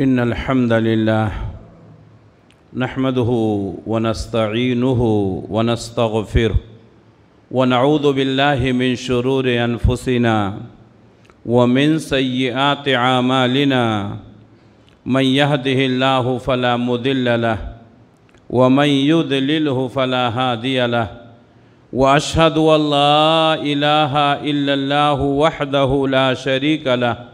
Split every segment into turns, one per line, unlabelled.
إن الحمد لله نحمده ونستعينه ونستغفره ونعوذ بالله من شرور أنفسنا ومن سيئات عمالنا من يهده الله فلا مذل له ومن يذلله فلا هادي له وأشهد أن لا إله إلا الله وحده لا شريك له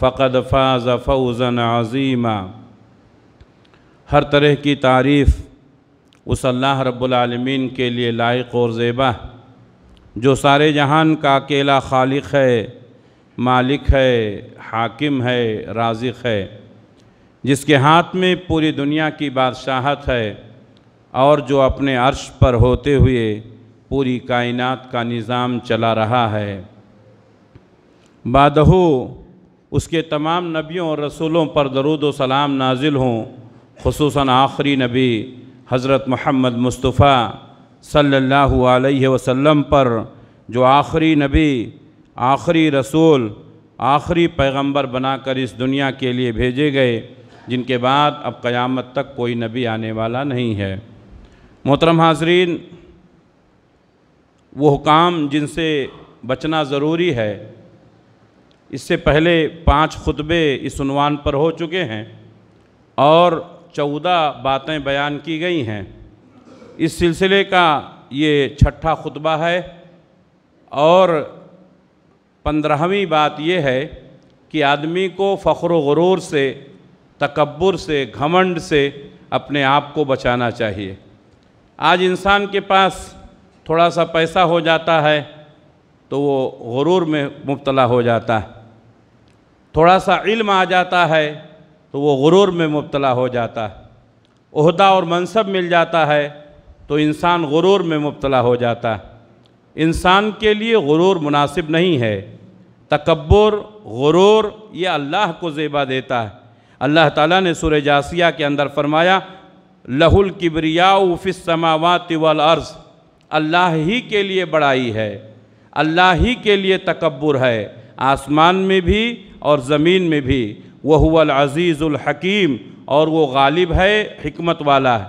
फ़कद फ़ाज़ फ़ौज़न अज़ीमा हर तरह की तारीफ़ उस अल्लाह रब्बुलमीन के लिए लायक और ज़ेबा जो सारे जहान का अकेला खालिक है मालिक है हाकिम है राजिक है जिसके हाथ में पूरी दुनिया की बादशाहत है और जो अपने अर्श पर होते हुए पूरी कायनात का निज़ाम चला रहा है बादहू उसके तमाम नबियों और रसूलों पर दरुद सलाम नाजिल हों खूस आखिरी नबी हज़रत महमद मुस्तफ़ा सल्लल्लाहु अलैहि वसल्लम पर जो आखिरी नबी आखिरी रसूल आखिरी पैगंबर बनाकर इस दुनिया के लिए भेजे गए जिनके बाद अब क़यामत तक कोई नबी आने वाला नहीं है मोहतरम हाजरीन वो काम जिनसे बचना ज़रूरी है इससे पहले पांच खुतबे इस उनवान पर हो चुके हैं और चौदह बातें बयान की गई हैं इस सिलसिले का ये छठा खुतबा है और पंद्रहवीं बात यह है कि आदमी को फ़ख्र गरूर से तकबर से घमंड से अपने आप को बचाना चाहिए आज इंसान के पास थोड़ा सा पैसा हो जाता है तो वो गुरूर में मुबतला हो जाता है थोड़ा सा इल्म आ जाता है तो वो गुरूर में मुबतला हो जाता है उहदा और मनसब मिल जाता है तो इंसान गुरूर में मुबतला हो जाता है इंसान के लिए गुरूर मुनासिब नहीं है तकबर गुरूर ये अल्लाह को जेबा देता है अल्लाह ताला ने सूर्य जासिया के अंदर फरमाया लहुल उफिस समावत वल अर्ज़ अल्लाह ही के लिए बड़ाई है अल्लाह ही के लिए तकबर है आसमान में भी और ज़मीन में भी वह हकीम और वो गालिब है हमत वाला है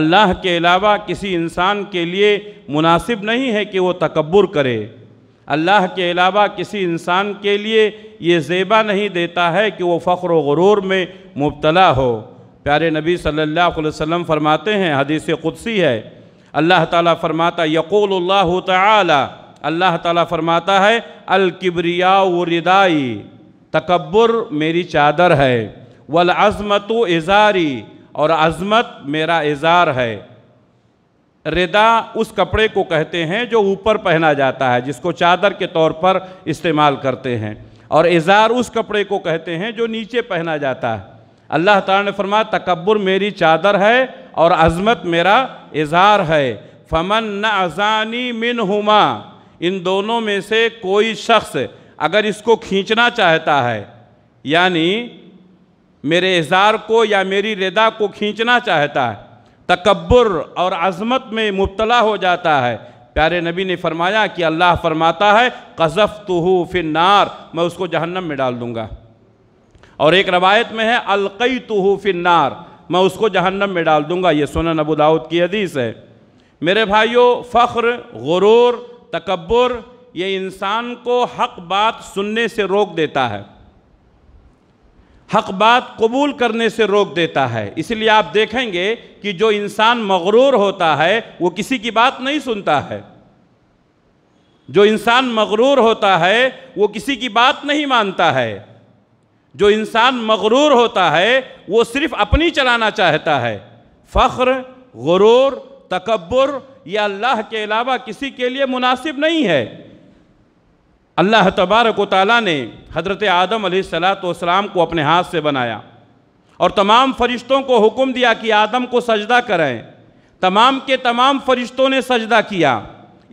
अल्लाह के अलावा किसी इंसान के लिए मुनासिब नहीं है कि वो तकबर करे अल्लाह के अलावा किसी इंसान के लिए ये जेबा नहीं देता है कि वो फ़ख्र गुरूर में मुबतला हो प्यारे नबी सल्लल्लाहु अलैहि वसल्लम फरमाते हैं हदीस कुदसी है अल्लाह ताला फरमाता यकूल अल्लाह अल्लाह ताला फरमाता है अल किबरिया रिदाई तकबर मेरी चादर है वल अज़मत इज़ारी और अज़मत मेरा इज़ार है रिदा उस कपड़े को कहते हैं जो ऊपर पहना जाता है जिसको चादर के तौर पर इस्तेमाल करते हैं और इज़ार उस कपड़े को कहते हैं जो नीचे पहना जाता है अल्लाह ताला ने फरमाया तकबर मेरी चादर है और अज़मत मेरा इज़ार है फमन न अजानी मिन हुमा इन दोनों में से कोई शख्स अगर इसको खींचना चाहता है यानी मेरे इज़ार को या मेरी रिदा को खींचना चाहता है तकबर और अज़मत में मुबतला हो जाता है प्यारे नबी ने फरमाया कि अल्लाह फरमाता है कज़फ़ तो फिर नार मैं उसको जहन्नम में डाल दूँगा और एक रवायत में है अलकई तो फिर नार मैं उसको जहन्नम में डाल दूँगा ये सुनन नबू दाऊद की हदीस है मेरे भाइयों फ़ख्र गुरूर तकबर ये इंसान को हक बात सुनने से रोक देता है हक बात कबूल करने से रोक देता है इसलिए आप देखेंगे कि जो इंसान मगरूर होता है वो किसी की बात नहीं सुनता है जो इंसान मगरूर होता है वो किसी की बात नहीं मानता है जो इंसान मगरूर होता है वो सिर्फ अपनी चलाना चाहता है फ़ख्र गुरूर तकबर ये अल्लाह के अलावा किसी के लिए मुनासिब नहीं है अल्लाह तबारक ताली ने हज़रत आदम सलाम को अपने हाथ से बनाया और तमाम फरिश्तों को हुक्म दिया कि आदम को सजदा करें तमाम के तमाम फरिश्तों ने सजदा किया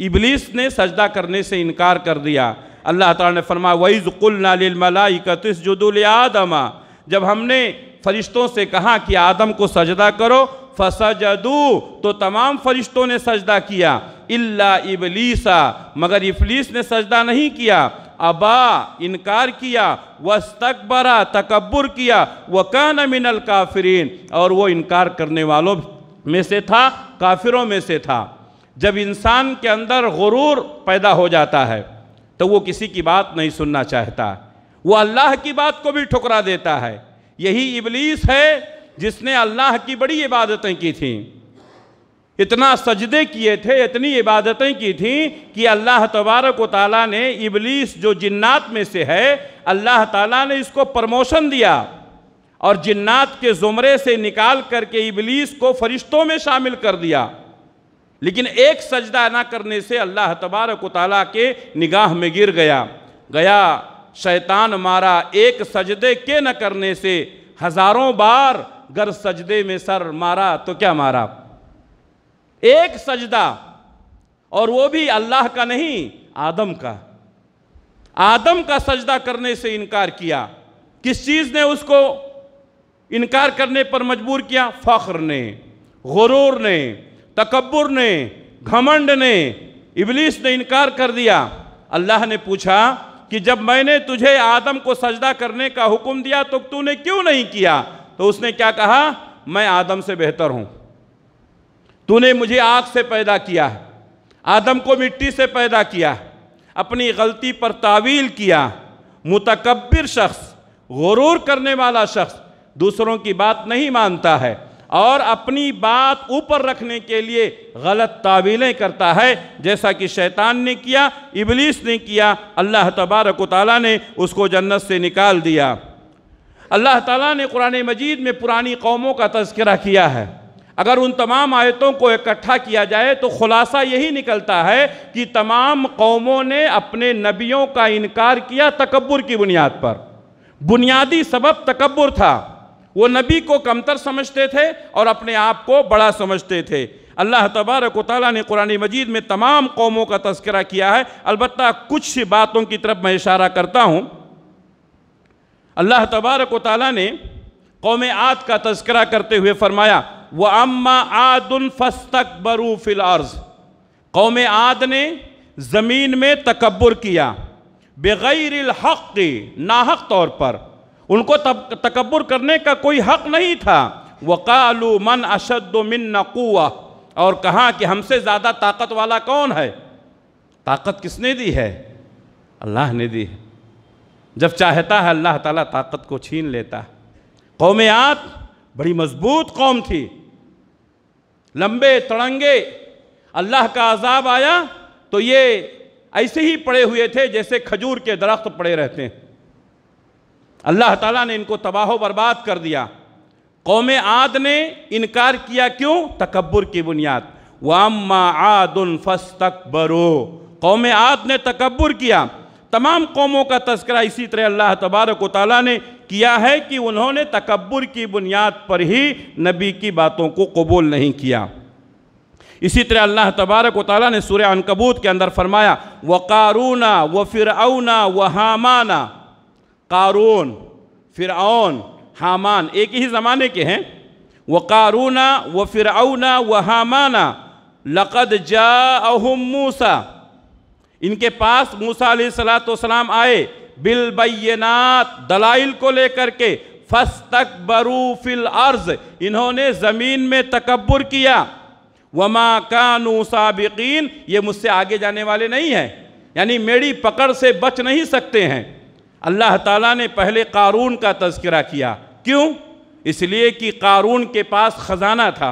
इबलीस ने सजदा करने से इनकार कर दिया अल्लाह ताला ने फरमा वईज़ कुल्लामलाकतिस जदुल आदमा जब हमने फरिश्तों से कहा कि आदम को सजदा करो फसजदू तो तमाम फरिश्तों ने सजदा किया इल्ला इबलीसा मगर इबलीस ने सजदा नहीं किया अबा इनकार किया वस्तकबरा तकबर किया कान मिनल काफरीन और वो इनकार करने वालों में से था काफिरों में से था जब इंसान के अंदर गुरूर पैदा हो जाता है तो वो किसी की बात नहीं सुनना चाहता वो अल्लाह की बात को भी ठुकरा देता है यही इबलीस है जिसने अल्लाह की बड़ी इबादतें की थी इतना सजदे किए थे इतनी इबादतें की थीं कि अल्लाह तबारक ताली ने इबलीस जो जन्नात में से है अल्लाह ताला ने इसको प्रमोशन दिया और जन्नात के ज़ुमरे से निकाल करके इबलीस को फरिश्तों में शामिल कर दिया लेकिन एक सजदा ना करने से अल्लाह तबारक ताली के निगाह में गिर गया गया शैतान मारा एक सजदे के न करने से हज़ारों बार गर सजदे में सर मारा तो क्या मारा एक सजदा और वो भी अल्लाह का नहीं आदम का आदम का सजदा करने से इनकार किया किस चीज़ ने उसको इनकार करने पर मजबूर किया फ़ख्र ने गुरूर ने तकबर ने घमंड ने इबलीस ने इनकार कर दिया अल्लाह ने पूछा कि जब मैंने तुझे आदम को सजदा करने का हुक्म दिया तो तूने क्यों नहीं किया तो उसने क्या कहा मैं आदम से बेहतर हूँ तूने मुझे आग से पैदा किया है आदम को मिट्टी से पैदा किया अपनी गलती पर तावील किया मुतकबिर शख्स गुरूर करने वाला शख्स दूसरों की बात नहीं मानता है और अपनी बात ऊपर रखने के लिए गलत तावीलें करता है जैसा कि शैतान ने किया इबलीस ने किया अल्लाह तबारक ताली ने उसको जन्नत से निकाल दिया अल्लाह ताला ने कुरान मजीद में पुरानी कौमों का तस्करा किया है अगर उन तमाम आयतों को इकट्ठा किया जाए तो खुलासा यही निकलता है कि तमाम कौमों ने अपने नबियों का इनकार किया तकबर की बुनियाद पर बुनियादी सबब तकबर था वो नबी को कमतर समझते थे और अपने आप को बड़ा समझते थे अल्लाह तबारक ताली ने कुरान मजीद में तमाम कौमों का तस्करा किया है अलबत् कुछ बातों की तरफ मैं इशारा करता हूँ अल्लाह तबारक वाली ने कौम आद का तस्करा करते हुए फरमाया वह अम्मा आदुल फस्तक बरू फिल अर्ज़ कौम आद ने ज़मीन में तकबर किया बग़ैर हक़ नाहक तौर पर उनको तब तकबर करने का कोई हक़ नहीं था वक़ालू मन अशद मिन नकुआ और कहा कि हमसे ज़्यादा ताकत वाला कौन है ताकत किसने दी है अल्लाह ने दी है जब चाहता है अल्लाह ताला ताकत को छीन लेता है कौम आत बड़ी मजबूत कौम थी लंबे तड़ंगे अल्लाह का आज़ाब आया तो ये ऐसे ही पड़े हुए थे जैसे खजूर के दरख्त पड़े रहते हैं अल्लाह ताला ने इनको तबाह बर्बाद कर दिया कौम आद ने इनकार किया क्यों तकबर की बुनियाद वाम आदन फस्तक बरो कौम आद ने तकबर किया तमाम कौमों का तस्करा इसी तरह अल्लाह तबारक वाली ने किया है कि उन्होंने तकबर की बुनियाद पर ही नबी की बातों को कबूल नहीं किया इसी तरह अल्लाह तबारक ताली ने सूर्य अनकबूत के अंदर फरमाया व कारूना व फिरऔना व हामाना कारून फिरऔन हामान एक ही ज़माने के हैं व कारूना व फिरऔना व हामाना लक़द जा मूसा इनके पास मूसा सलाम आए बिल बैनात दलाइल को लेकर के फस तक बरूफिल अर्ज इन्होंने ज़मीन में तकबर किया वमा कानू साबिकीन ये मुझसे आगे जाने वाले नहीं हैं यानी मेरी पकड़ से बच नहीं सकते हैं अल्लाह ताला ने पहले कारून का तस्करा किया क्यों इसलिए कि कारून के पास ख़जाना था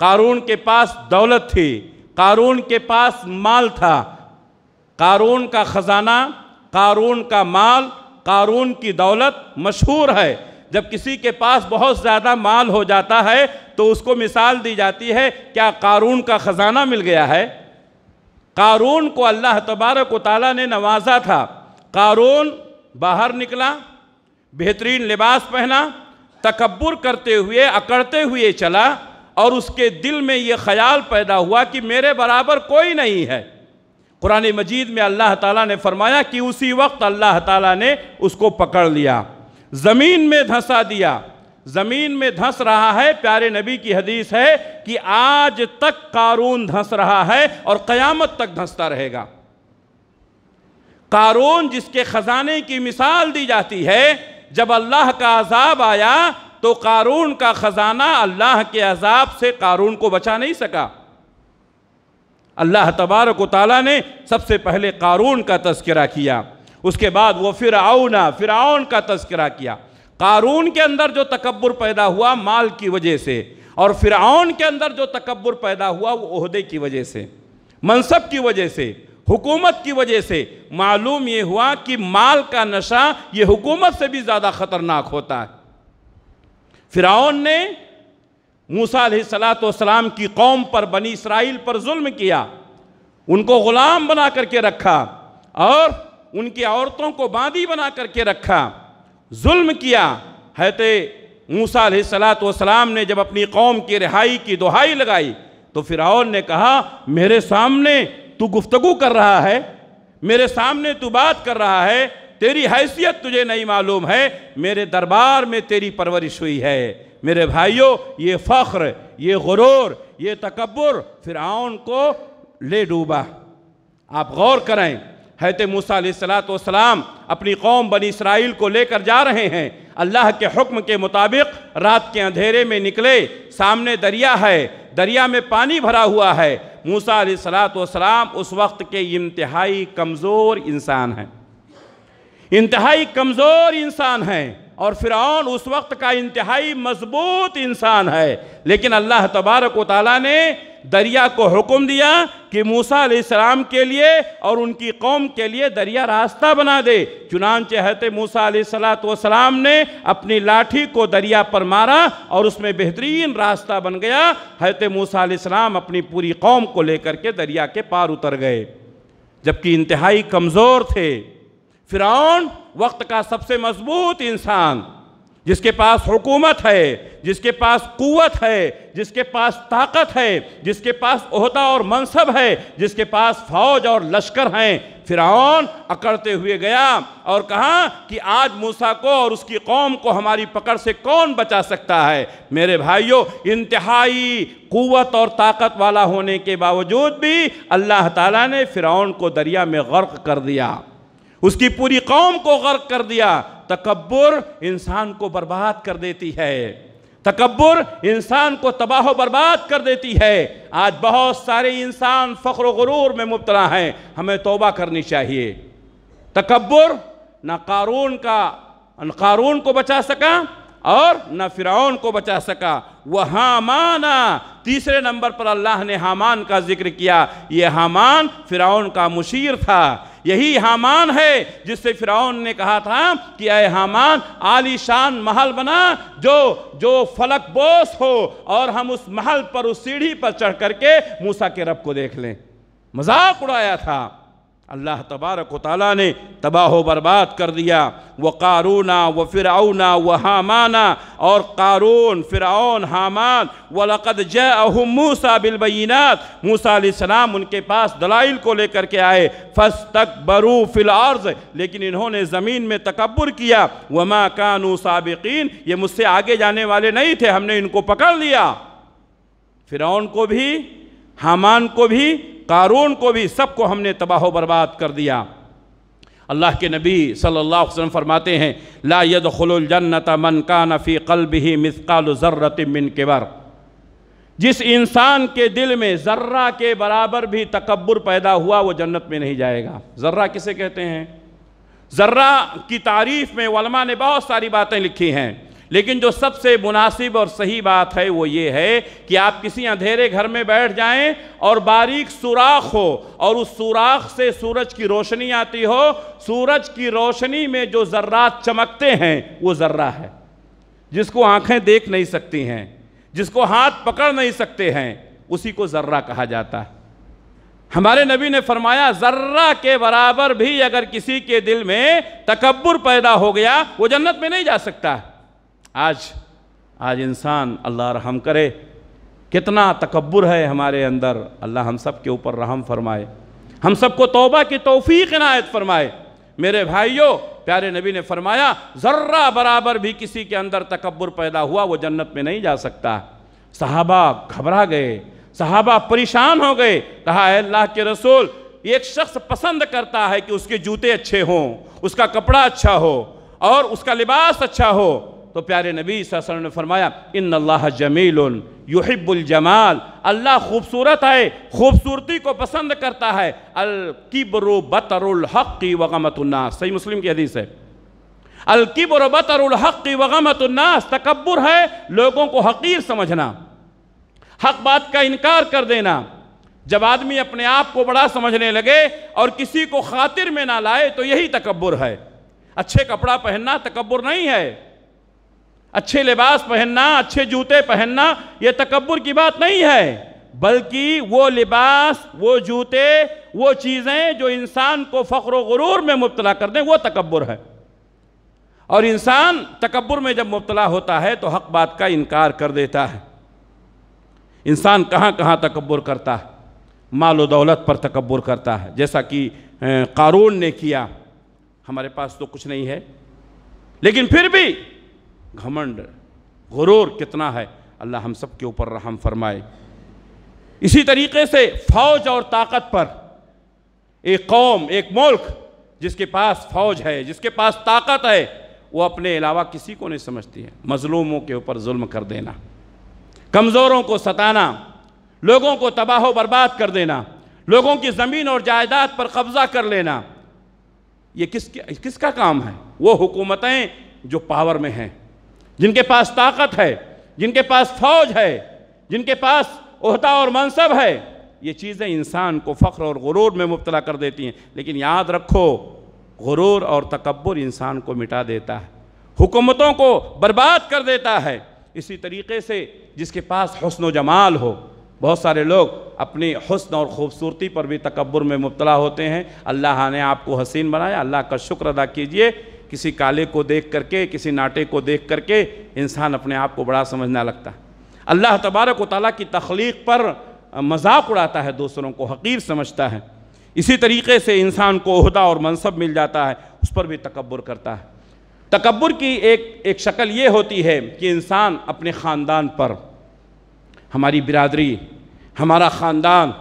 कारून के पास दौलत थी कारून के पास माल था कारून का ख़जाना कारून का माल कारून की दौलत मशहूर है जब किसी के पास बहुत ज़्यादा माल हो जाता है तो उसको मिसाल दी जाती है क्या कारून का ख़जाना मिल गया है कारून को अल्लाह तबारक ताली ने नवाजा था कारून बाहर निकला बेहतरीन लिबास पहना तकबर करते हुए अकड़ते हुए चला और उसके दिल में ये ख्याल पैदा हुआ कि मेरे बराबर कोई नहीं है कुरान मजीद में अल्लाह ताला ने फरमाया कि उसी वक्त अल्लाह ताला ने उसको पकड़ लिया ज़मीन में धंसा दिया ज़मीन में धंस रहा है प्यारे नबी की हदीस है कि आज तक कारून धंस रहा है और क़यामत तक धंसता रहेगा कारून जिसके ख़जाने की मिसाल दी जाती है जब अल्लाह का अजाब आया तो कारून का ख़जाना अल्लाह के अजाब से कारून को बचा नहीं सका अल्लाह तबारक ताली ने सबसे पहले कारून का तस्करा किया उसके बाद वो फिर आउन का तस्करा किया कारून के अंदर जो तकबर पैदा हुआ माल की वजह से और आउन के अंदर जो तकबर पैदा हुआ वो अहदे की वजह से मनसब की वजह से हुकूमत की वजह से मालूम ये हुआ कि माल का नशा ये हुकूमत से भी ज़्यादा ख़तरनाक होता है फिरआन ने मूसा सलाम की कौम पर बनी इसराइल पर जुल्म किया उनको ग़ुलाम बना करके रखा और उनकी औरतों को बांदी बना करके रखा जुल्म किया हैते मूसा सलाम ने जब अपनी कौम की रिहाई की दुहाई लगाई तो फिर ने कहा मेरे सामने तू गुफ्तगु कर रहा है मेरे सामने तू बात कर रहा है तेरी हैसियत तुझे नहीं मालूम है मेरे दरबार में तेरी परवरिश हुई है मेरे भाइयों ये फ़ख्र ये गुरूर ये तकबर आउन को ले डूबा आप गौर करें हैत मूसलाम अपनी कौम बनी इसराइल को लेकर जा रहे हैं अल्लाह के हुक्म के मुताबिक रात के अंधेरे में निकले सामने दरिया है दरिया में पानी भरा हुआ है मूसा सलाम उस वक्त के इंतहाई कमज़ोर इंसान हैं इंतहाई कमज़ोर इंसान हैं और फिर उस वक्त का इंतहाई मजबूत इंसान है लेकिन अल्लाह तबारक वाली ने दरिया को हुक्म दिया कि मूसा सलाम के लिए और उनकी कौम के लिए दरिया रास्ता बना दे चुनान चहते मूसा सलाम ने अपनी लाठी को दरिया पर मारा और उसमें बेहतरीन रास्ता बन गया हैत मूसा सलाम अपनी पूरी कौम को लेकर के दरिया के पार उतर गए जबकि इंतहाई कमज़ोर थे फिरौन वक्त का सबसे मजबूत इंसान जिसके पास हुकूमत है जिसके पास कुवत है जिसके पास ताकत है जिसके पास अहदा और मनसब है जिसके पास फौज और लश्कर हैं फिरौन अकड़ते हुए गया और कहा कि आज मूसा को और उसकी कौम को हमारी पकड़ से कौन बचा सकता है मेरे भाइयों इंतहाई कुवत और ताकत वाला होने के बावजूद भी अल्लाह ताला ने फिरौन को दरिया में गर्क कर दिया उसकी पूरी कौम को गर्क कर दिया तकबर इंसान को बर्बाद कर देती है तकबर इंसान को तबाह बर्बाद कर देती है आज बहुत सारे इंसान फ़ख्र गरूर में मुबतला हैं हमें तोबा करनी चाहिए तकबर न कारून का न कारून को बचा सका और न फ़िरौन को बचा सका वह हामाना तीसरे नंबर पर अल्लाह ने हामान का जिक्र किया ये हामान फ़िरौन का मुशीर था यही हामान है जिससे फिराउन ने कहा था कि अय हामान आलीशान महल बना जो जो फलक बोस हो और हम उस महल पर उस सीढ़ी पर चढ़ करके मूसा के रब को देख लें मजाक उड़ाया था अल्लाह तबारक वाली ने तबाह बर्बाद कर दिया वह कारूना व फ़िरौना व हामाना और कारून फ़िरौन हामान व लक़द अहम मूसा बिलबीनात मूसम उनके पास दलाइल को लेकर के आए फस तक बरू फ़िलार्ज़ लेकिन इन्होंने ज़मीन में तकबर किया व माँ कानू सबकिन ये मुझसे आगे जाने वाले नहीं थे हमने इनको पकड़ लिया फ़िरौन को भी हामान को भी कारून को भी सबको हमने तबाह बर्बाद कर दिया अल्लाह के नबी सल्लल्लाहु अलैहि वसल्लम फरमाते हैं ला यद जन्नत मन का नफ़ी कल्ब ही मिसकाल ज़र्रत मिन केवर जिस इंसान के दिल में ज़र्रा के बराबर भी तकबर पैदा हुआ वो जन्नत में नहीं जाएगा ज़र्रा किसे कहते हैं ज़र्रा की तारीफ़ में वलमा ने बहुत सारी बातें लिखी हैं लेकिन जो सबसे मुनासिब और सही बात है वो ये है कि आप किसी अंधेरे घर में बैठ जाएं और बारीक सुराख हो और उस सुराख से सूरज की रोशनी आती हो सूरज की रोशनी में जो ज़र्रात चमकते हैं वो ज़र्रा है जिसको आंखें देख नहीं सकती हैं जिसको हाथ पकड़ नहीं सकते हैं उसी को ज़र्रा कहा जाता है हमारे नबी ने फरमाया ज़र्रा के बराबर भी अगर किसी के दिल में तकबर पैदा हो गया वो जन्नत में नहीं जा सकता है आज आज इंसान अल्लाह रहम करे कितना तकबर है हमारे अंदर अल्लाह हम सब के ऊपर रहम फरमाए हम सबको तोबा की तोफ़ी इनायत फरमाए मेरे भाइयों प्यारे नबी ने फरमाया ज़र्रा बराबर भी किसी के अंदर तकबर पैदा हुआ वो जन्नत में नहीं जा सकता सहाबा घबरा गए साहबा परेशान हो गए कहा अल्लाह के रसूल एक शख्स पसंद करता है कि उसके जूते अच्छे हों उसका कपड़ा अच्छा हो और उसका लिबास अच्छा हो तो प्यारे नबी वसल्लम ने फरमाया इन अल्लाह जमील जमाल अल्लाह खूबसूरत है खूबसूरती को पसंद करता है अलकिब्र बतरुल हक़ी सही मुस्लिम की हदीस है अलकिब्र बतरुल हक़ी तकबर है लोगों को हकीर समझना हक बात का इनकार कर देना जब आदमी अपने आप को बड़ा समझने लगे और किसी को खातिर में ना लाए तो यही तकबर है अच्छे कपड़ा पहनना तकबर नहीं है अच्छे लिबास पहनना अच्छे जूते पहनना ये तकबर की बात नहीं है बल्कि वो लिबास वो जूते वो चीज़ें जो इंसान को फ़ख्र गुरूर में मुबतला कर दें वो तकबर है और इंसान तकबर में जब मुबतला होता है तो हक बात का इनकार कर देता है इंसान कहाँ कहाँ तकबर करता है माल दौलत पर तकबर करता है जैसा कि कारून ने किया हमारे पास तो कुछ नहीं है लेकिन फिर भी घमंड गुरूर कितना है अल्लाह हम सब के ऊपर रहम फरमाए इसी तरीके से फौज और ताकत पर एक कौम एक मुल्क जिसके पास फौज है जिसके पास ताकत है वो अपने अलावा किसी को नहीं समझती है मजलूमों के ऊपर जुल्म कर देना कमज़ोरों को सताना लोगों को तबाह बर्बाद कर देना लोगों की ज़मीन और जायदाद पर कब्ज़ा कर लेना ये किस किसका काम है वो हुकूमतें जो पावर में हैं जिनके पास ताकत है जिनके पास फौज है जिनके पास उहदा और मनसब है ये चीज़ें इंसान को फ़ख्र और गुरूर में मुबतला कर देती हैं लेकिन याद रखो गुरूर और तकबर इंसान को मिटा देता है हुकूमतों को बर्बाद कर देता है इसी तरीके से जिसके पास हसन जमाल हो बहुत सारे लोग अपनी हसन और ख़ूबसूरती पर भी तकबर में मुबतला होते हैं अल्लाह ने आपको हसीन बनाया अल्लाह का शुक्र अदा कीजिए किसी काले को देख करके किसी नाटे को देख करके इंसान अपने आप को बड़ा समझना लगता है अल्लाह तबारक व की तख्लीक पर मजाक उड़ाता है दूसरों को हकीर समझता है इसी तरीके से इंसान को अहदा और मनसब मिल जाता है उस पर भी तकबर करता है तकबर की एक एक शक्ल ये होती है कि इंसान अपने ख़ानदान पर हमारी बिरादरी हमारा ख़ानदान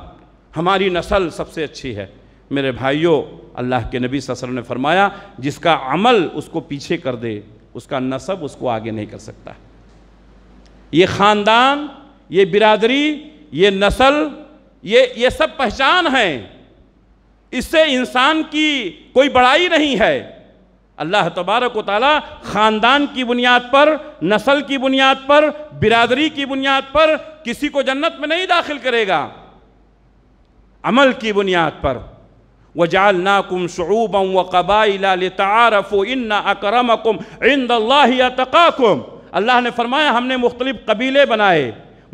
हमारी नस्ल सबसे अच्छी है मेरे भाइयों अल्लाह के नबी वसल्लम ने फरमाया जिसका अमल उसको पीछे कर दे उसका नसब उसको आगे नहीं कर सकता ये ख़ानदान ये बिरादरी ये नस्ल ये ये सब पहचान हैं इससे इंसान की कोई बड़ाई नहीं है अल्लाह तबारक ताली ख़ानदान की बुनियाद पर नस्ल की बुनियाद पर बिरादरी की बुनियाद पर किसी को जन्नत में नहीं दाखिल करेगा अमल की बुनियाद पर वजाल नाकुम शूबम व कबाइला अल्लाह ने फरमाया हमने मुख्तलिफ़ कबीले बनाए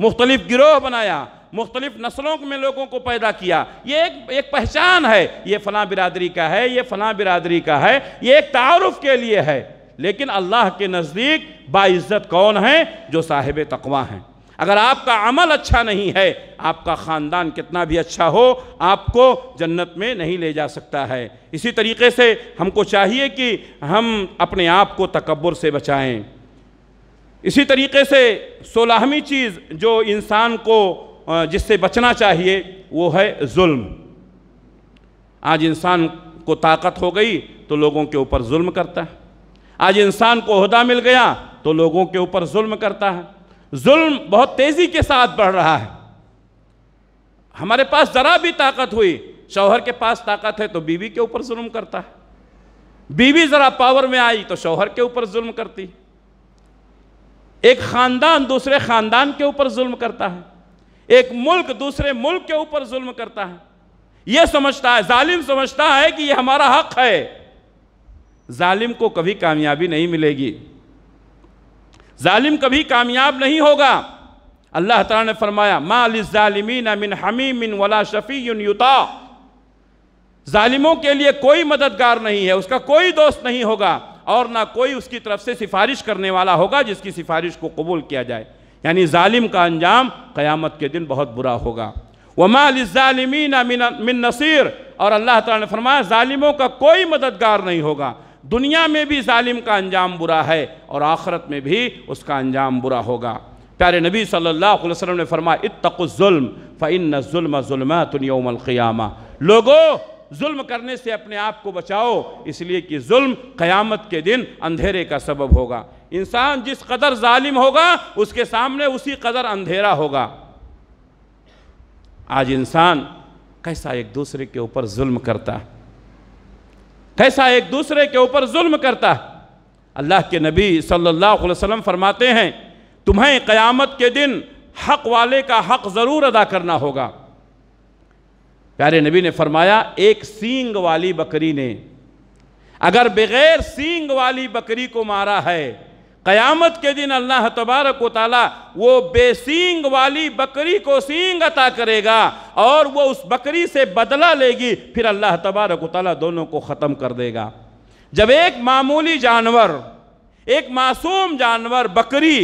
मुख्तलिफ़ गिरोह बनाया मुख्तलिफ नस्लों में लोगों को पैदा किया ये एक एक पहचान है ये फ़लाँ बिरादरी का है ये फ़लाँ बिरादरी का है ये एक तारफ़ के लिए है लेकिन अल्लाह के नज़दीक बाज़्ज़त कौन है जो साहिब तकवा हैं अगर आपका अमल अच्छा नहीं है आपका ख़ानदान कितना भी अच्छा हो आपको जन्नत में नहीं ले जा सकता है इसी तरीके से हमको चाहिए कि हम अपने आप को तकबर से बचाएं इसी तरीके से सोलहवीं चीज़ जो इंसान को जिससे बचना चाहिए वो है जुल्म आज इंसान को ताकत हो गई तो लोगों के ऊपर जुल्म करता है आज इंसान को अहदा मिल गया तो लोगों के ऊपर जुल्म करता है जुल्म बहुत तेज़ी के साथ बढ़ रहा है हमारे पास ज़रा भी ताकत हुई शौहर के पास ताकत है तो बीवी के ऊपर जुल्म करता है बीवी ज़रा पावर में आई तो शौहर के ऊपर जुल्म करती एक ख़ानदान दूसरे ख़ानदान के ऊपर जुल्म करता है एक मुल्क दूसरे मुल्क के ऊपर जुल्म करता है यह समझता है जालिम समझता है कि यह हमारा हक है जालिम को कभी कामयाबी नहीं मिलेगी जालिम कभी कामयाब नहीं होगा अल्लाह ताला ने फरमाया मालिमिन मिन हमीम मिन वला शफ़ी युता के लिए कोई मददगार नहीं है उसका कोई दोस्त नहीं होगा और ना कोई उसकी तरफ से सिफारिश करने वाला होगा जिसकी सिफारिश को कबूल किया जाए यानी जालिम का अंजाम क़यामत के दिन बहुत बुरा होगा व मालिमिन मिन नसीर और अल्लाह ताला ने फरमाया जालिमों का कोई मददगार नहीं होगा दुनिया में भी ालिम का अंजाम बुरा है और आखरत में भी उसका अंजाम बुरा होगा प्यारे नबी सल्लल्लाहु अलैहि वसल्लम ने फरमाया इतकुल्म फ़िन ज़ुल्मतुलमक़ियामा लोगो जुल्म करने से अपने आप को बचाओ इसलिए कि जुल्म क़यामत के दिन अंधेरे का सबब होगा इंसान जिस कदर ालिम होगा उसके सामने उसी कदर अंधेरा होगा आज इंसान कैसा एक दूसरे के ऊपर जुल्म करता है कैसा एक दूसरे के ऊपर जुल्म करता है अल्लाह के नबी सल्लल्लाहु अलैहि वसल्लम फरमाते हैं तुम्हें क़यामत के दिन हक वाले का हक ज़रूर अदा करना होगा प्यारे नबी ने फरमाया एक सींग वाली बकरी ने अगर बगैर सींग वाली बकरी को मारा है क़यामत के दिन अल्लाह तबारक ताली वो बेसींग वाली बकरी को सींग अता करेगा और वो उस बकरी से बदला लेगी फिर अल्लाह तबारक ताली दोनों को ख़त्म कर देगा जब एक मामूली जानवर एक मासूम जानवर बकरी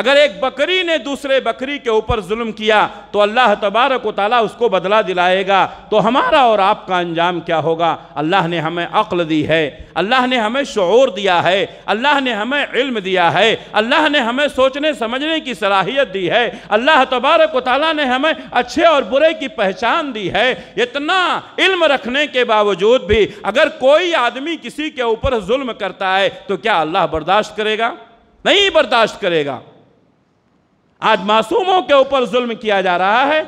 अगर एक बकरी ने दूसरे बकरी के ऊपर जुल्म किया तो अल्लाह तबारक ताली उसको बदला दिलाएगा तो हमारा और आपका अंजाम क्या होगा अल्लाह ने हमें अक्ल दी है अल्लाह ने हमें शोर दिया है अल्लाह ने हमें इल्म दिया है अल्लाह ने हमें सोचने समझने की सलाहियत दी है अल्लाह तबारक ताली ने हमें अच्छे और बुरे की पहचान दी है इतना इल्म रखने के बावजूद भी अगर कोई आदमी किसी के ऊपर जुल्म करता है तो क्या अल्लाह बर्दाश्त करेगा नहीं बर्दाश्त करेगा आज मासूमों के ऊपर जुल्म किया जा रहा है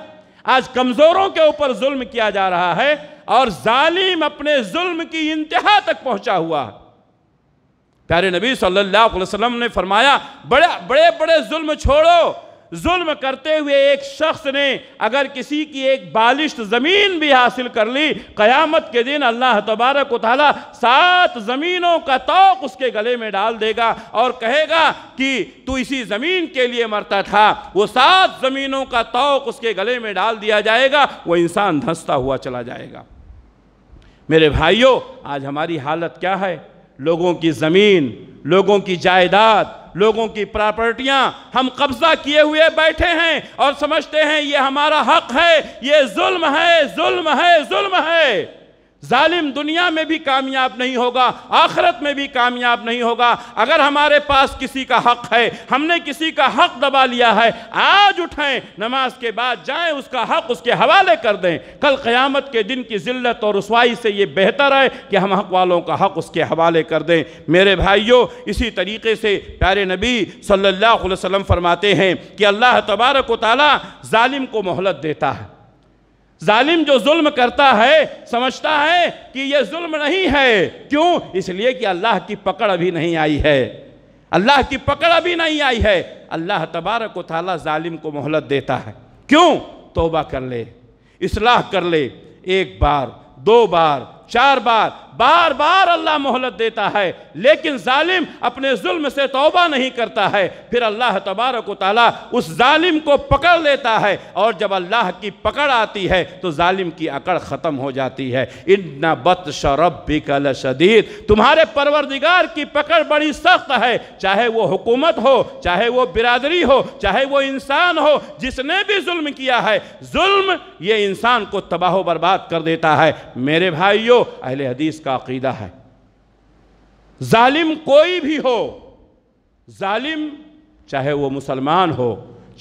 आज कमज़ोरों के ऊपर जुल्म किया जा रहा है और जालिम अपने जुल्म की इंतहा तक पहुंचा हुआ है प्यारे नबी सल्लल्लाहु अलैहि वसल्लम ने फरमाया बड़े बड़े बड़े जुल्म छोड़ो जुल्म करते हुए एक शख्स ने अगर किसी की एक बालिश ज़मीन भी हासिल कर ली क़यामत के दिन अल्लाह तबारक वाली सात ज़मीनों का तोक उसके गले में डाल देगा और कहेगा कि तू इसी ज़मीन के लिए मरता था वो सात ज़मीनों का तोक उसके गले में डाल दिया जाएगा वो इंसान धंसता हुआ चला जाएगा मेरे भाइयों आज हमारी हालत क्या है लोगों की ज़मीन लोगों की जायदाद लोगों की प्रॉपर्टियां हम कब्जा किए हुए बैठे हैं और समझते हैं ये हमारा हक है ये जुल्म है जुल्म है जुल्म है जालिम दुनिया में भी कामयाब नहीं होगा आखरत में भी कामयाब नहीं होगा अगर हमारे पास किसी का हक है हमने किसी का हक दबा लिया है आज उठें नमाज के बाद जाएं उसका हक उसके हवाले कर दें कल क़यामत के दिन की जिल्लत और रसवाई से ये बेहतर है कि हम हक वालों का हक उसके हवाले कर दें मेरे भाइयों इसी तरीके से प्यारे नबी सल्लल्लाहु अलैहि वसल्लम फरमाते हैं कि अल्लाह तबारक वाली ालिम को मोहलत देता है जालिम जो जुल्म करता है समझता है कि यह जुल्म नहीं है क्यों इसलिए कि अल्लाह की पकड़ अभी नहीं आई है अल्लाह की पकड़ अभी नहीं आई है अल्लाह तबारक वाली जालिम को मोहलत देता है क्यों तोबा कर ले इसलाह कर ले एक बार दो बार चार बार बार बार अल्लाह मोहलत देता है लेकिन जालिम अपने जुल्म से तोबा नहीं करता है फिर अल्लाह तबारक ताली उस जालिम को पकड़ लेता है और जब अल्लाह की पकड़ आती है तो जालिम की अकड़ ख़त्म हो जाती है इतना बत शरब बिकल शदीद तुम्हारे परवरदिगार की पकड़ बड़ी सख्त है चाहे वो हुकूमत हो चाहे वो बिरादरी हो चाहे वो इंसान हो जिसने भी जुल्म किया है जुल्म ये इंसान को तबाह बर्बाद कर देता है मेरे भाइयों भाइयों अहल हदीस का अकीदा है जालिम कोई भी हो जालिम चाहे वो मुसलमान हो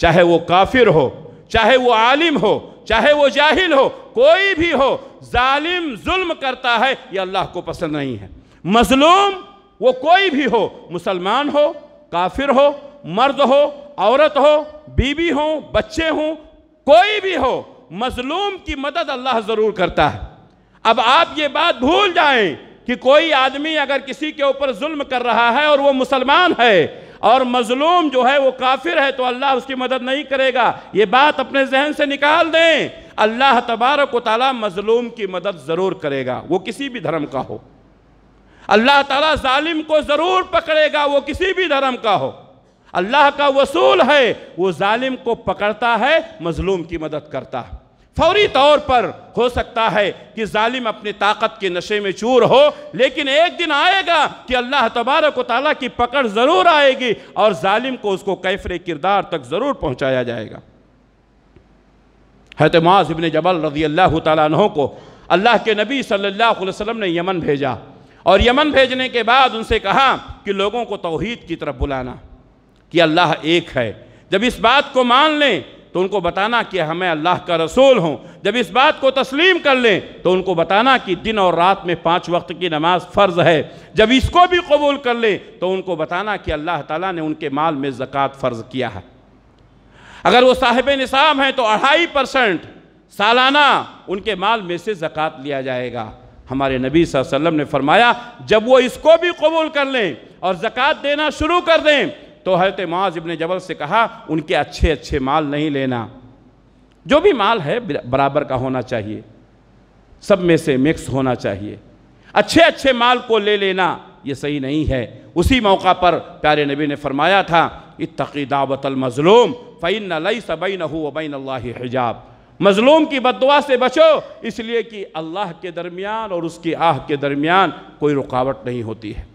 चाहे वो काफिर हो चाहे वो आलिम हो चाहे वो जाहिल हो कोई भी हो जालिम जुल्म करता है ये अल्लाह को पसंद नहीं है मजलूम वो कोई भी हो मुसलमान हो काफिर हो मर्द हो औरत हो बीवी हो बच्चे हो कोई भी हो मजलूम की मदद अल्लाह ज़रूर करता है अब आप ये बात भूल जाएं कि कोई आदमी अगर किसी के ऊपर जुल्म कर रहा है और वो मुसलमान है और मजलूम जो है वो काफिर है तो अल्लाह उसकी मदद नहीं करेगा ये बात अपने जहन से निकाल दें अल्लाह तबारक ताली मजलूम की मदद ज़रूर करेगा वो किसी भी धर्म का हो अल्लाह ताला जालिम को ज़रूर पकड़ेगा वो किसी भी धर्म का हो अल्लाह का वसूल है वो जालिम को पकड़ता है मजलूम की मदद करता है फौरी तौर पर हो सकता है कि जालिम अपनी ताकत के नशे में चूर हो लेकिन एक दिन आएगा कि अल्लाह तबारक ताली की पकड़ ज़रूर आएगी और जालिम को उसको कैफरे किरदार तक ज़रूर पहुंचाया जाएगा तो माजिबन जबल रजी अल्लाह तहों को अल्लाह के नबी सल्लल्लाहु अलैहि वसल्लम ने यमन भेजा और यमन भेजने के बाद उनसे कहा कि लोगों को तोहहीद की तरफ बुलाना कि अल्लाह एक है जब इस बात को मान लें तो उनको बताना कि हमें अल्लाह का रसूल हूँ जब इस बात को तस्लीम कर लें तो उनको बताना कि दिन और रात में पाँच वक्त की नमाज फ़र्ज है जब इसको भी कबूल कर लें तो उनको बताना कि अल्लाह ताला ने उनके माल में ज़क़़त फ़र्ज़ किया है अगर वो साहिब निसाब हैं तो अढ़ाई परसेंट सालाना उनके माल में से ज़क़़त लिया जाएगा हमारे नबी वसल्लम ने फरमाया जब वो इसको भी कबूल कर लें और ज़क़़त देना शुरू कर दें तो हजरत माज इबन जबल से कहा उनके अच्छे अच्छे माल नहीं लेना जो भी माल है बराबर का होना चाहिए सब में से मिक्स होना चाहिए अच्छे अच्छे माल को ले लेना ये सही नहीं है उसी मौका पर प्यारे नबी ने फरमाया था इतकी दावतल मजलूम फ़ैन लई सबैन वबैन अल्लाह हिजाब मजलूम की बदवा से बचो इसलिए कि अल्लाह के दरमियान और उसकी आह के दरमियान कोई रुकावट नहीं होती है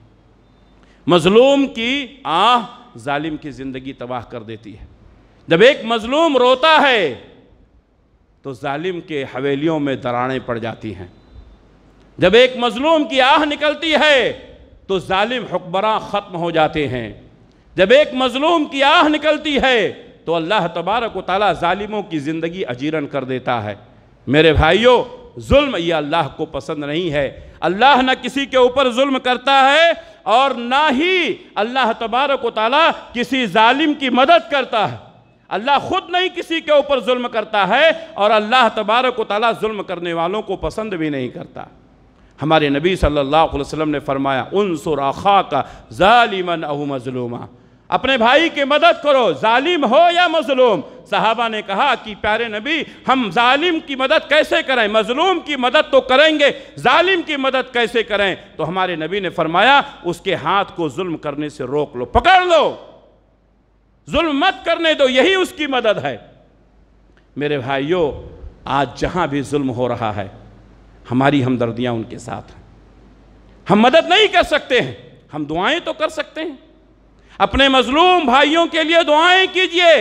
मजलूम की आह जालिम की ज़िंदगी तबाह कर देती है जब एक मज़लूम रोता है तो जालिम के हवेलियों में दरारें पड़ जाती हैं जब एक मज़लूम की आह निकलती है तो जालिम हकबरा ख़त्म हो जाते हैं जब एक मज़लूम की आह निकलती है तो अल्लाह तबारक ताली जालिमों की ज़िंदगी अजीरन कर देता है मेरे भाइयों जुल्म ये अल्लाह को पसंद नहीं है अल्लाह ना किसी के ऊपर जुल्म करता है और ना ही अल्लाह तबारक वाली किसी ालिम की मदद करता है अल्लाह ख़ुद नहीं किसी के ऊपर जुल्म करता है और अल्लाह तबारक ताली जुल्म करने वालों को पसंद भी नहीं करता हमारे नबी सल्लल्लाहु अलैहि वसल्लम ने फरमाया उन सुराखा का ज़ालिमन ालिमन मजलूमा अपने भाई की मदद करो जालिम हो या मजलूम साहबा ने कहा कि प्यारे नबी हम जालिम की मदद कैसे करें मजलूम की मदद तो करेंगे जालिम की मदद कैसे करें तो हमारे नबी ने फरमाया उसके हाथ को जुल्म करने से रोक लो पकड़ लो जुल्म मत करने दो यही उसकी मदद है मेरे भाइयों आज जहां भी जुल्म हो रहा है हमारी हमदर्दियां उनके साथ हैं हम मदद नहीं कर सकते हैं हम दुआएं तो कर सकते हैं अपने मजलूम भाइयों के लिए दुआएं कीजिए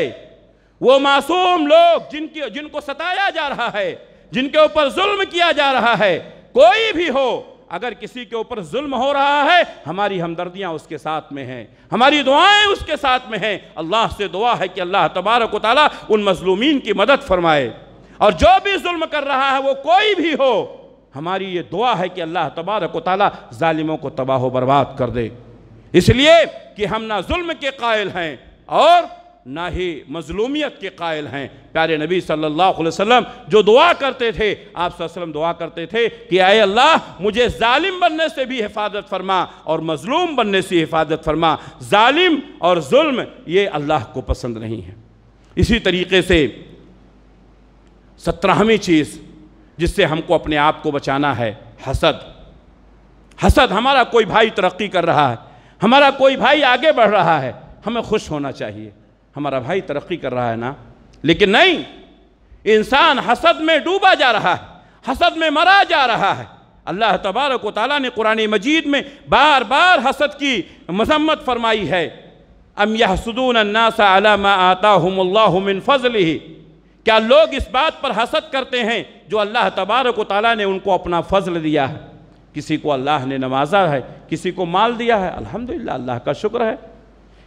वो मासूम लोग जिनकी जिनको सताया जा रहा है जिनके ऊपर जुल्म किया जा रहा है कोई भी हो अगर किसी के ऊपर जुल्म हो रहा है हमारी हमदर्दियाँ उसके साथ में हैं हमारी दुआएं उसके साथ में हैं अल्लाह से दुआ है कि अल्लाह तबारक ताली उन मजलूमीन की मदद फरमाए और जो भी जुल्म कर रहा है वो कोई भी हो हमारी ये दुआ है कि अल्लाह तबारक ताली ालिमों को तबाह बर्बाद कर दे इसलिए कि हम ना जुल्म के कायल हैं और ना ही मजलूमियत के कायल हैं प्यारे नबी सल्लल्लाहु अलैहि वसल्लम जो दुआ करते थे आप वसल्लम दुआ करते थे कि आए अल्लाह मुझे जालिम बनने से भी हिफाजत फरमा और मजलूम बनने से हिफाजत फरमा जालिम और जुल्म ये अल्लाह को पसंद नहीं है इसी तरीके से सत्रहवीं चीज़ जिससे हमको अपने आप को बचाना है हसद हसद हमारा कोई भाई तरक्की कर रहा है हमारा कोई भाई आगे बढ़ रहा है हमें खुश होना चाहिए हमारा भाई तरक्की कर रहा है ना लेकिन नहीं इंसान हसद में डूबा जा रहा है हसद में मरा जा रहा है अल्लाह तबारक ताली ने कुरान मजीद में बार बार हसद की मजम्मत फरमाई है अम यहसदून अन्नासा अलामा आता ही क्या लोग इस बात पर हसद करते हैं जो अल्लाह तबारक ताली ने उनको अपना फजल दिया है किसी को अल्लाह ने नवाजा है किसी को माल दिया है अल्हम्दुलिल्लाह अल्लाह का शुक्र है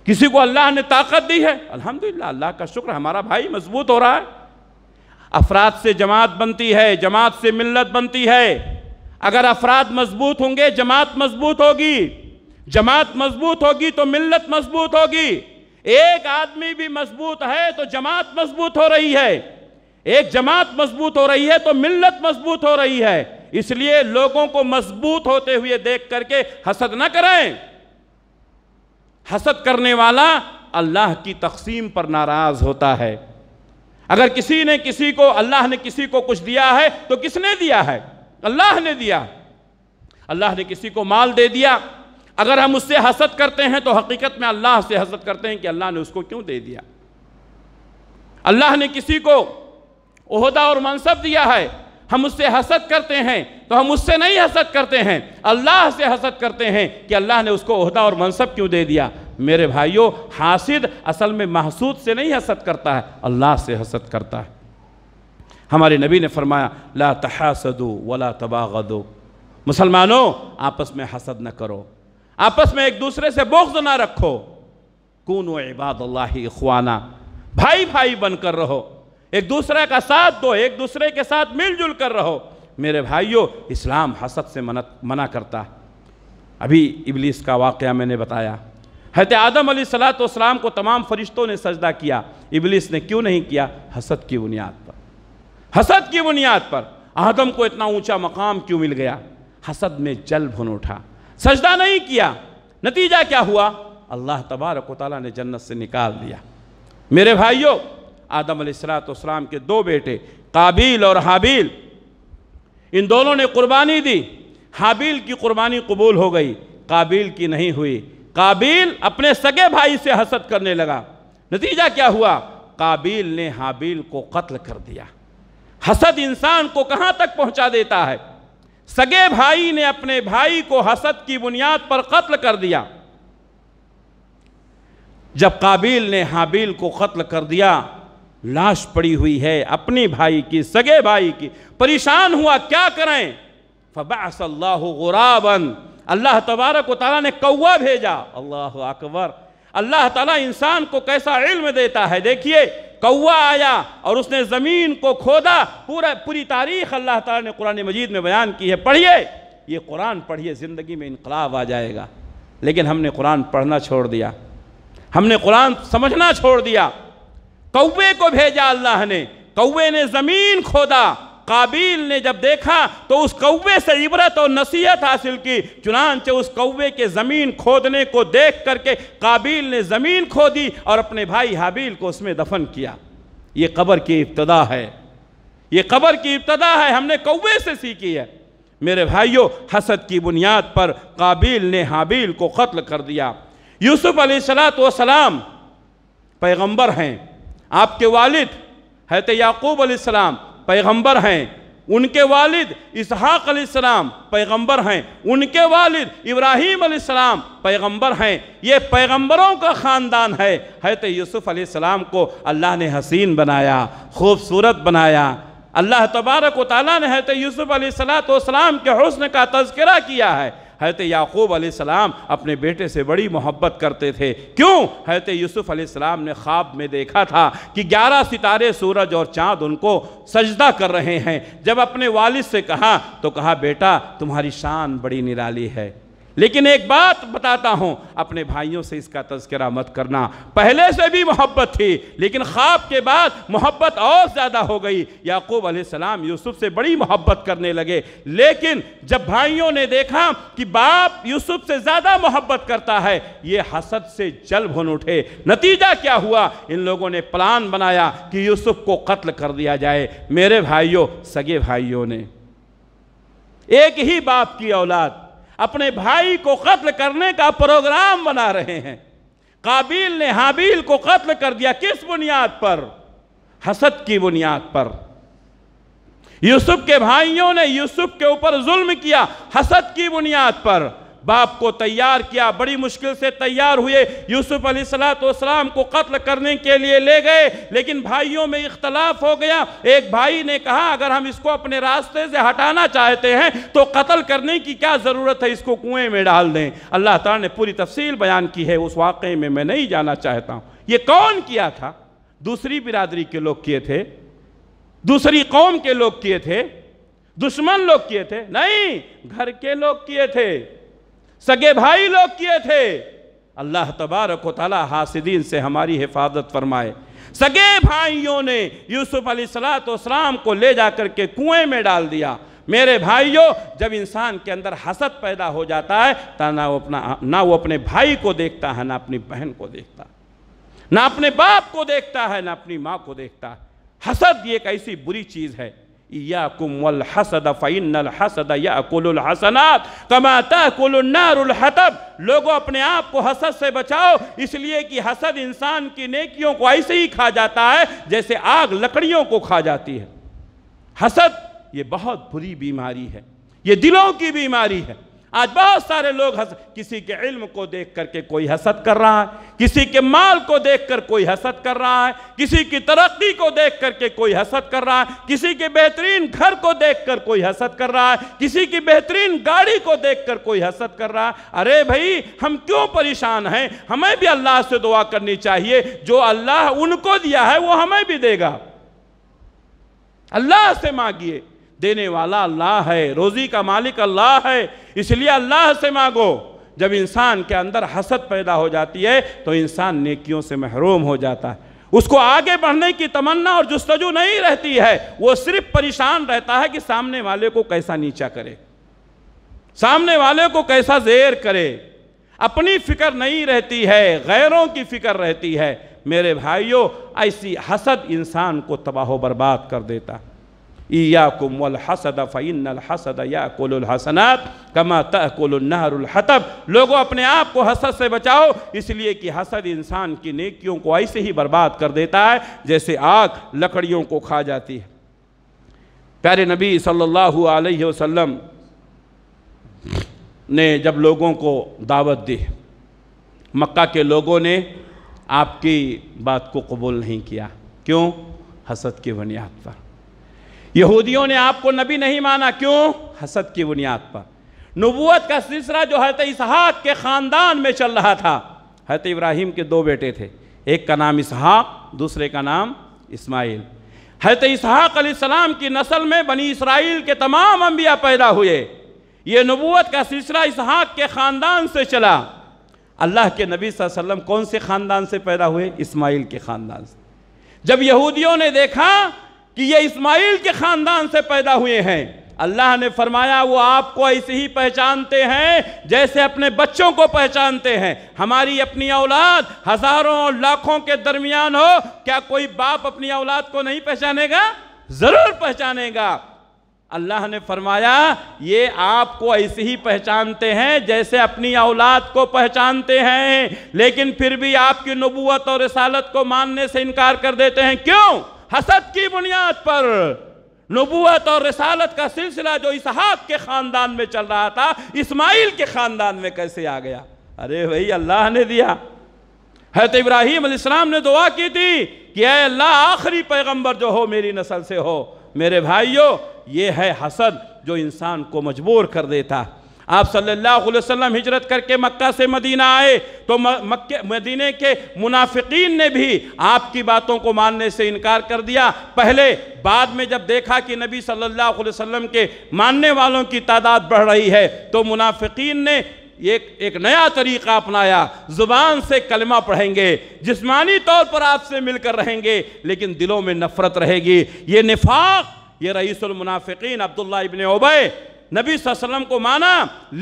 किसी को अल्लाह ने ताकत दी है अल्हम्दुलिल्लाह अल्लाह का शुक्र हमारा भाई मजबूत हो रहा है अफराद से जमात बनती है जमात से मिल्लत बनती है अगर अफराद मजबूत होंगे जमात मजबूत होगी जमात मजबूत होगी तो मिल्लत मजबूत होगी एक आदमी भी मजबूत है तो जमात मजबूत हो रही है एक जमात मजबूत हो रही है तो मिल्लत मजबूत हो रही है इसलिए लोगों को मजबूत होते हुए देख करके हसद ना करें हसद करने वाला अल्लाह की तकसीम पर नाराज होता है अगर किसी ने किसी को अल्लाह ने किसी को कुछ दिया है तो किसने दिया है अल्लाह ने दिया अल्लाह ने किसी को माल दे दिया अगर हम उससे हसद करते हैं तो हकीकत में अल्लाह से हसद करते हैं कि अल्लाह ने उसको क्यों दे दिया अल्लाह ने किसी को ओहदा और मनसब दिया है हम उससे हसद करते हैं तो हम उससे नहीं हसद करते हैं अल्लाह से हसद करते हैं कि अल्लाह ने उसको उहदा और मनसब क्यों दे दिया मेरे भाइयों हासिद असल में महसूद से नहीं हसद करता है अल्लाह से हसद करता है हमारे नबी ने फरमाया ला तहासदु वला तबागदो मुसलमानों आपस में हसद न करो आपस में एक दूसरे से बोख्ज ना रखो कून इबाद अल्लाह भाई भाई बनकर रहो एक दूसरे का साथ दो एक दूसरे के साथ मिलजुल कर रहो मेरे भाइयों इस्लाम हसद से मन मना करता है अभी इबलीस का वाक़ मैंने बताया हत आदम सलाम को तमाम फरिश्तों ने सजदा किया इबलीस ने क्यों नहीं किया हसद की बुनियाद पर हसद की बुनियाद पर आदम को इतना ऊंचा मकाम क्यों मिल गया हसद में जल भुन उठा सजदा नहीं किया नतीजा क्या हुआ अल्लाह तबारक ने जन्नत से निकाल दिया मेरे भाइयों आदम अलैहिस्सलाम के दो बेटे काबिल और हाबिल इन दोनों ने कुर्बानी दी हाबिल की कुर्बानी कबूल हो गई काबिल की नहीं हुई काबिल अपने सगे भाई से हसद करने लगा नतीजा क्या हुआ काबिल ने हाबिल को कत्ल कर दिया हसद इंसान को कहाँ तक पहुँचा देता है सगे भाई ने अपने भाई को हसद की बुनियाद पर कत्ल कर दिया जब काबिल ने हाबिल को कत्ल कर दिया लाश पड़ी हुई है अपने भाई की सगे भाई की परेशान हुआ क्या करें फ़बासल्लाबन अल्लाह तबारक ताली ने कौवा भेजा अल्लाह अकबर अल्लाह तला इंसान को कैसा इल्म देता है देखिए कौवा आया और उसने ज़मीन को खोदा पूरा पूरी तारीख अल्लाह ताला ने कुरान मजीद में बयान की है पढ़िए ये कुरान पढ़िए ज़िंदगी में इनकलाब आ जाएगा लेकिन हमने कुरान पढ़ना छोड़ दिया हमने कुरान समझना छोड़ दिया कौवे को भेजा अल्लाह ने कौवे ने ज़मीन खोदा काबिल ने जब देखा तो उस कौवे से इबरत और नसीहत हासिल की चुनानचे उस कौवे के ज़मीन खोदने को देख करके काबिल ने ज़मीन खोदी और अपने भाई हाबिल को उसमें दफन किया ये कबर की इब्तदा है ये कबर की इब्तदा है हमने कौवे से सीखी है मेरे भाइयों हसद की बुनियाद पर काबिल ने हाबिल को कत्ल कर दिया यूसुफ़ सलात वसलाम पैगम्बर हैं आपके वालिद हैत याकूब अलैहिस्सलाम पैगंबर हैं उनके वालिद इसहाक अलैहिस्सलाम पैगंबर हैं उनके वालिद इब्राहीम अलैहिस्सलाम पैगंबर हैं ये पैगंबरों का ख़ानदान है हैत यूसुफ अलैहिस्सलाम को अल्लाह ने हसीन बनाया खूबसूरत बनाया अल्लाह तबारक वाली ने हैत यूसुफ़ अलैहिस्सलाम के हसन का तस्करा किया है हैत याकूब आसमाम अपने बेटे से बड़ी मोहब्बत करते थे क्यों हैत यूसुफ आसमाम ने ख्वाब में देखा था कि ग्यारह सितारे सूरज और चाँद उनको सजदा कर रहे हैं जब अपने वालिद से कहा तो कहा बेटा तुम्हारी शान बड़ी निराली है लेकिन एक बात बताता हूं अपने भाइयों से इसका तस्करा मत करना पहले से भी मोहब्बत थी लेकिन ख्वाब के बाद मोहब्बत और ज़्यादा हो गई याकूब सलाम यूसुफ से बड़ी मोहब्बत करने लगे लेकिन जब भाइयों ने देखा कि बाप यूसुफ से ज़्यादा मोहब्बत करता है ये हसद से जल भुन उठे नतीजा क्या हुआ इन लोगों ने प्लान बनाया कि यूसुफ को कत्ल कर दिया जाए मेरे भाइयों सगे भाइयों ने एक ही बाप की औलाद अपने भाई को कत्ल करने का प्रोग्राम बना रहे हैं काबिल ने हाबिल को कत्ल कर दिया किस बुनियाद पर हसद की बुनियाद पर यूसुफ के भाइयों ने यूसुफ के ऊपर जुल्म किया हसद की बुनियाद पर बाप को तैयार किया बड़ी मुश्किल से तैयार हुए यूसुफ सलाम को कत्ल करने के लिए ले गए लेकिन भाइयों में इख्तलाफ हो गया एक भाई ने कहा अगर हम इसको अपने रास्ते से हटाना चाहते हैं तो कत्ल करने की क्या ज़रूरत है इसको कुएं में डाल दें अल्लाह तला ने पूरी तफसील बयान की है उस वाक़े में मैं नहीं जाना चाहता हूँ ये कौन किया था दूसरी बिरादरी के लोग किए थे दूसरी कौम के लोग किए थे दुश्मन लोग किए थे नहीं घर के लोग किए थे सगे भाई लोग किए थे अल्लाह तबारक वाली हासिदीन से हमारी हिफाजत फरमाए सगे भाइयों ने यूसुफ सलाम को ले जा कर के कुएँ में डाल दिया मेरे भाइयों जब इंसान के अंदर हसद पैदा हो जाता है तो ना वो अपना ना वो अपने भाई को देखता है ना अपनी बहन को देखता है ना अपने बाप को देखता है ना अपनी माँ को देखता है हसद ये एक ऐसी बुरी चीज़ है इयाकुम वल हसद फ़ैन हसद याकुल हसनात कमाता कुलनारतब लोगो अपने आप को हसद से बचाओ इसलिए कि हसद इंसान की नेकियों को ऐसे ही खा जाता है जैसे आग लकड़ियों को खा जाती है हसद ये बहुत बुरी बीमारी है ये दिलों की बीमारी है आज बहुत सारे लोग हस किसी के इल्म को देख करके कोई हसद कर रहा है किसी के माल को देख कर कोई हसद कर रहा है किसी की तरक्की को देख करके कोई हसद कर रहा है किसी के बेहतरीन घर को देख कर कोई हसद कर रहा है किसी की बेहतरीन गाड़ी को देख कर कोई हसद कर रहा है अरे भाई हम क्यों परेशान हैं हमें भी अल्लाह से दुआ करनी चाहिए जो अल्लाह उनको दिया है वो हमें भी देगा अल्लाह से मांगिए देने वाला अल्लाह है रोज़ी का मालिक अल्लाह है इसलिए अल्लाह से मांगो जब इंसान के अंदर हसद पैदा हो जाती है तो इंसान नेकियों से महरूम हो जाता है उसको आगे बढ़ने की तमन्ना और जस्तजू नहीं रहती है वो सिर्फ परेशान रहता है कि सामने वाले को कैसा नीचा करे सामने वाले को कैसा जेर करे अपनी फिक्र नहीं रहती है गैरों की फिक्र रहती है मेरे भाइयों ऐसी हसद इंसान को तबाह बर्बाद कर देता है ईयाकुम वल हसद फ़ैन हसद याकुलहसनात कमा तहकुलहरहतब लोगो अपने आप को हसद से बचाओ इसलिए कि हसद इंसान की नेकियों को ऐसे ही बर्बाद कर देता है जैसे आग लकड़ियों को खा जाती है प्यारे नबी सल्लल्लाहु अलैहि वसल्लम ने जब लोगों को दावत दी मक्का के लोगों ने आपकी बात को कबूल नहीं किया क्यों हसद के बुनियाद पर यहूदियों ने आपको नबी नहीं माना क्यों हसद की बुनियाद पर नबूत का सिलसिला जो हरत इसहाक के ख़ानदान में चल रहा था हरत इब्राहिम के दो बेटे थे एक का नाम इसहाक दूसरे का नाम इस्माइल हरत इसहाक सलाम की नस्ल में बनी इसराइल के तमाम अम्बिया पैदा हुए ये नबूत का सिलसिला इसहाक के ख़ानदान से चला अल्लाह के नबी वसल्लम कौन से ख़ानदान से पैदा हुए इस्माइल के ख़ानदान से जब यहूदियों ने देखा कि ये इस्माइल के ख़ानदान से पैदा हुए हैं अल्लाह ने फरमाया वो आपको ऐसे ही पहचानते हैं जैसे अपने बच्चों को पहचानते हैं हमारी अपनी औलाद हज़ारों और लाखों के दरमियान हो क्या कोई बाप अपनी औलाद को नहीं पहचानेगा ज़रूर पहचानेगा अल्लाह ने फरमाया ये आपको ऐसे ही पहचानते हैं जैसे अपनी औलाद को पहचानते हैं लेकिन फिर भी आपकी नबूत और रसालत को मानने से इनकार कर देते हैं क्यों हसद की बुनियाद पर नबूत और रसालत का सिलसिला जो इसहाक के ख़ानदान में चल रहा था इस्माइल के ख़ानदान में कैसे आ गया अरे भाई अल्लाह ने दिया है तो इब्राहिम इस्लाम ने दुआ की थी कि अल्लाह आखिरी पैगंबर जो हो मेरी नस्ल से हो मेरे भाइयों ये है हसद जो इंसान को मजबूर कर देता है आप सल्लल्लाहु अलैहि वसल्लम हिजरत करके मक्का से मदीना आए तो मक्के मदीने के मुनाफिकीन ने भी आपकी बातों को मानने से इनकार कर दिया पहले बाद में जब देखा कि नबी सल्लल्लाहु अलैहि वसल्लम के मानने वालों की तादाद बढ़ रही है तो मुनाफिकीन ने एक एक नया तरीका अपनाया ज़ुबान से कलमा पढ़ेंगे जिस्मानी तौर पर आपसे मिलकर रहेंगे लेकिन दिलों में नफ़रत रहेगी ये निफाक ये रईसमनाफ़िन अब्दुल्ला इबन ओबे नबी वसल्लम को माना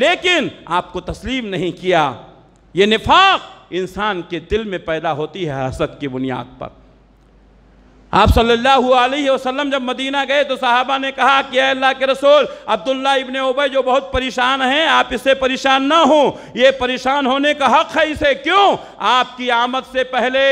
लेकिन आपको तस्लीम नहीं किया ये निफाक इंसान के दिल में पैदा होती है हसद की बुनियाद पर आप सल्लल्लाहु अलैहि वसल्लम जब मदीना गए तो साहबा ने कहा कि अल्लाह के रसूल अब्दुल्ला इबन उबै जो बहुत परेशान हैं आप इससे परेशान ना हो ये परेशान होने का हक है इसे क्यों आपकी आमद से पहले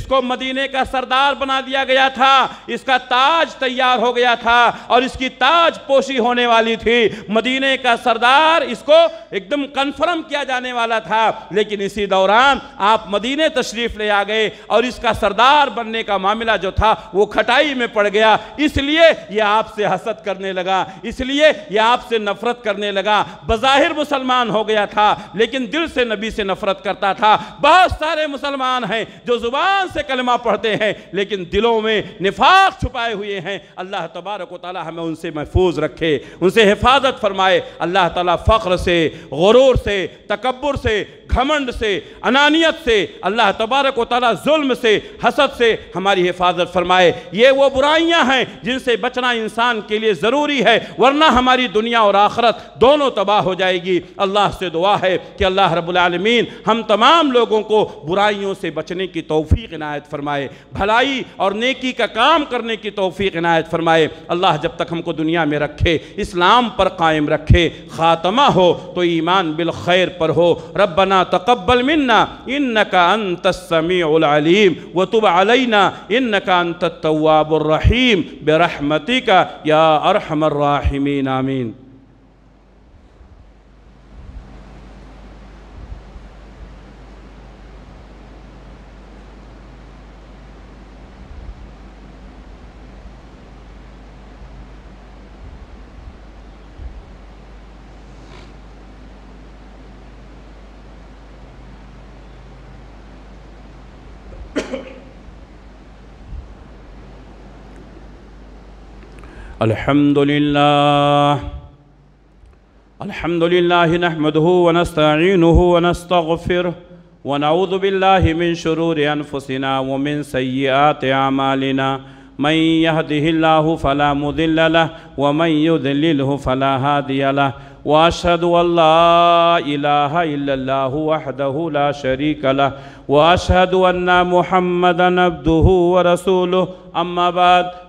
इसको मदीने का सरदार बना दिया गया था इसका ताज तैयार हो गया था और इसकी ताज पोशी होने वाली थी मदीने का सरदार इसको एकदम कन्फर्म किया जाने वाला था लेकिन इसी दौरान आप मदीने तशरीफ़ ले आ गए और इसका सरदार बनने का मामला जो था वो खटाई में पड़ गया इसलिए यह आपसे हसद करने लगा इसलिए यह आपसे नफरत करने लगा बज़ाहिर मुसलमान हो गया था लेकिन दिल से नबी से नफरत करता था बहुत सारे मुसलमान हैं जो ज़ुबान से कलमा पढ़ते हैं लेकिन दिलों में निफाक छुपाए हुए हैं अल्लाह तबारक ताली हमें उनसे महफूज रखे उनसे हिफाजत फरमाए अल्लाह ताली फ़ख्र से गुरूर से तकबर से घमंड से अनानियत से अल्लाह तबारक वाली जुल्म से हसद से हमारी हिफाजत फरमाए ये वो बुराइयाँ हैं जिनसे बचना इंसान के लिए ज़रूरी है वरना हमारी दुनिया और आखरत दोनों तबाह हो जाएगी अल्लाह से दुआ है कि अल्लाह रबालमीन हम तमाम लोगों को बुराइयों से बचने की तोफ़ी इनायत फरमाए भलाई और नेकी का काम करने की तोफ़ी इनायत फरमाए अल्लाह जब तक हमको दुनिया में रखे इस्लाम पर कायम रखे ख़ात्मा हो तो ईमान बिल खैर पर हो रबना تقبل منا إنك أنت السميع العليم وتب علينا إنك أنت التواب الرحيم برحمتك يا أرحم الراحمين آمين الحمد لله الحمد لله نحمده ونستعينه ونستغفره ونعوذ بالله من شرور أنفسنا ومن سيئات أعمالنا من يهده الله فلا مضل له ومن يذلله فلا هادي له واشهد ان لا اله الا الله وحده لا شريك له واشهد ان محمدا عبده ورسوله اما بعد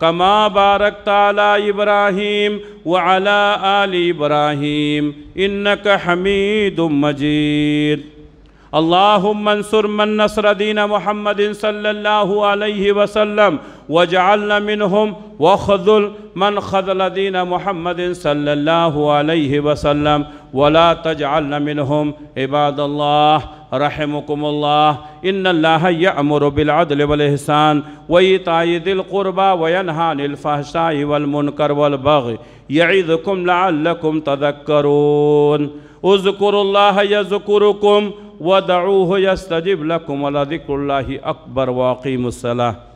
كما باركت على إبراهيم وعلى آل إبراهيم إنك حميد مجيد اللهم انصر من نصر دين محمد صلى الله عليه وسلم وجعلنا منهم وخذل من خذل دين محمد صلى الله عليه وسلم ولا تجعلنا منهم عباد الله رحمكم الله إن الله يأمر بالعدل والإحسان وإيتاء ذي القربى وينهى عن الفحشاء والمنكر والبغي يعظكم لعلكم تذكرون اذكروا الله يذكركم ودعوه يستجب لكم ولذكر الله أكبر وأقيموا الصلاة